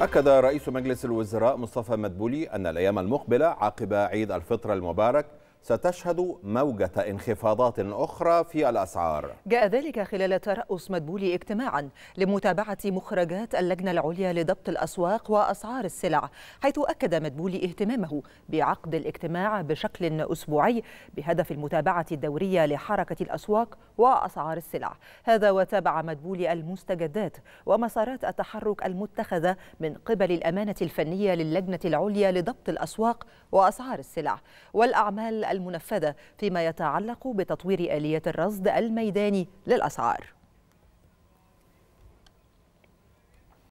أكد رئيس مجلس الوزراء مصطفى مدبولي أن الأيام المقبلة عقب عيد الفطر المبارك ستشهد موجة انخفاضات أخرى في الأسعار جاء ذلك خلال ترأس مدبولي اجتماعا لمتابعة مخرجات اللجنة العليا لضبط الأسواق وأسعار السلع حيث أكد مدبولي اهتمامه بعقد الاجتماع بشكل أسبوعي بهدف المتابعة الدورية لحركة الأسواق وأسعار السلع هذا وتابع مدبولي المستجدات ومسارات التحرك المتخذة من قبل الأمانة الفنية للجنة العليا لضبط الأسواق وأسعار السلع والأعمال المنفذة فيما يتعلق بتطوير آلية الرصد الميداني للأسعار